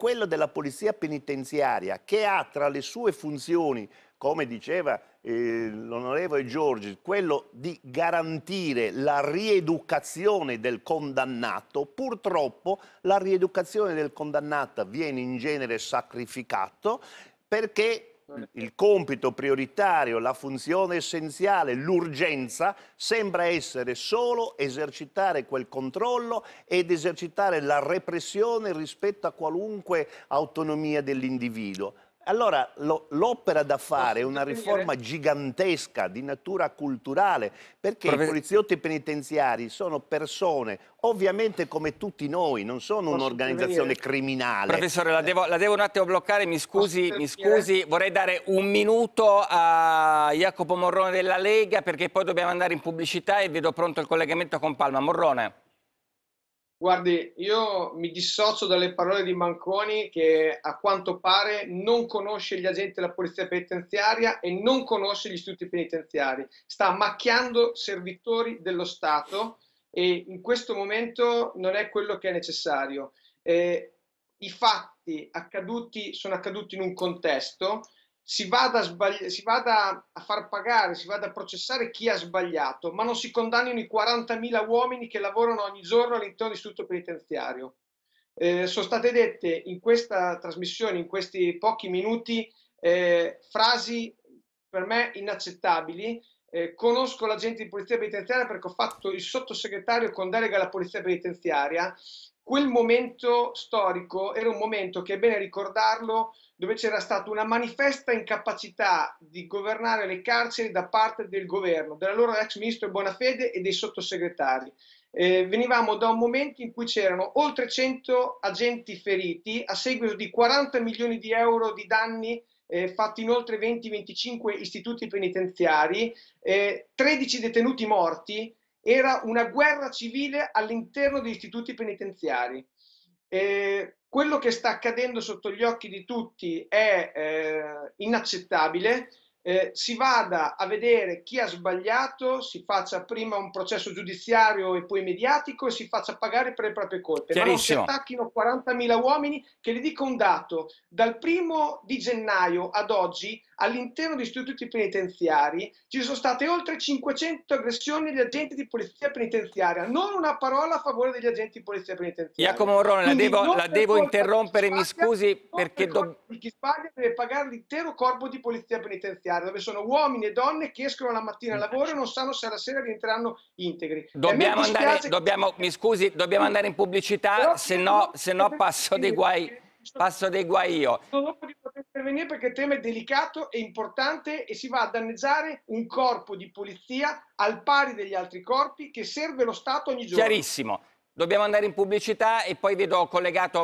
quello della polizia penitenziaria che ha tra le sue funzioni, come diceva eh, l'onorevole Giorgi, quello di garantire la rieducazione del condannato, purtroppo la rieducazione del condannato viene in genere sacrificato perché il compito prioritario, la funzione essenziale, l'urgenza, sembra essere solo esercitare quel controllo ed esercitare la repressione rispetto a qualunque autonomia dell'individuo. Allora l'opera da fare è una riforma gigantesca di natura culturale perché Prove... i poliziotti penitenziari sono persone, ovviamente come tutti noi, non sono un'organizzazione criminale. Professore, la devo, la devo, un attimo bloccare, mi scusi, mi scusi, vorrei dare un minuto a Jacopo Morrone della Lega perché poi dobbiamo andare in pubblicità e vedo pronto il collegamento con Palma. Morrone. Guardi, io mi dissocio dalle parole di Manconi che a quanto pare non conosce gli agenti della polizia penitenziaria e non conosce gli istituti penitenziari. Sta macchiando servitori dello Stato e in questo momento non è quello che è necessario. Eh, I fatti accaduti sono accaduti in un contesto, si vada, sbagli- si vada, a far pagare, si vada a processare chi ha sbagliato, ma non si condannino i 40.000 uomini che lavorano ogni giorno all'interno dell'istituto penitenziario. Eh, sono state dette in questa trasmissione, in questi pochi minuti, eh, frasi per me inaccettabili. Eh, conosco l'agente di polizia penitenziaria perché ho fatto il sottosegretario con delega alla polizia penitenziaria quel momento storico era un momento che è bene ricordarlo dove c'era stata una manifesta incapacità di governare le carceri da parte del governo, dell'allora ex ministro Bonafede e dei sottosegretari. Eh, venivamo da un momento in cui c'erano oltre 100 agenti feriti a seguito di 40 milioni di euro di danni eh, fatti in oltre 20-25 istituti penitenziari, eh, 13 detenuti morti, era una guerra civile all'interno degli istituti penitenziari. Eh, quello che sta accadendo sotto gli occhi di tutti è eh, inaccettabile eh, si vada a vedere chi ha sbagliato, si faccia prima un processo giudiziario e poi mediatico e si faccia pagare per le proprie colpe. Ma non si attacchino 40.000 uomini che le dico un dato, dal primo di gennaio ad oggi all'interno di istituti penitenziari ci sono state oltre 500 aggressioni agli agenti di polizia penitenziaria, non una parola a favore degli agenti di polizia penitenziaria. Giacomo Morrone, la devo, la devo interrompere, mi scusi perché... Per do... Chi sbaglia deve pagare l'intero corpo di polizia penitenziaria straordinario, dove sono uomini e donne che escono la mattina al lavoro e non sanno se alla sera rientreranno integri. Dobbiamo andare, che... dobbiamo, mi scusi, dobbiamo andare in pubblicità, se no, se no passo dei guai. Passo dei guai io. Sono dopo di poter intervenire perché il tema è delicato e importante e si va a danneggiare un corpo di polizia al pari degli altri corpi che serve lo Stato ogni giorno. Chiarissimo. Dobbiamo andare in pubblicità e poi vedo collegato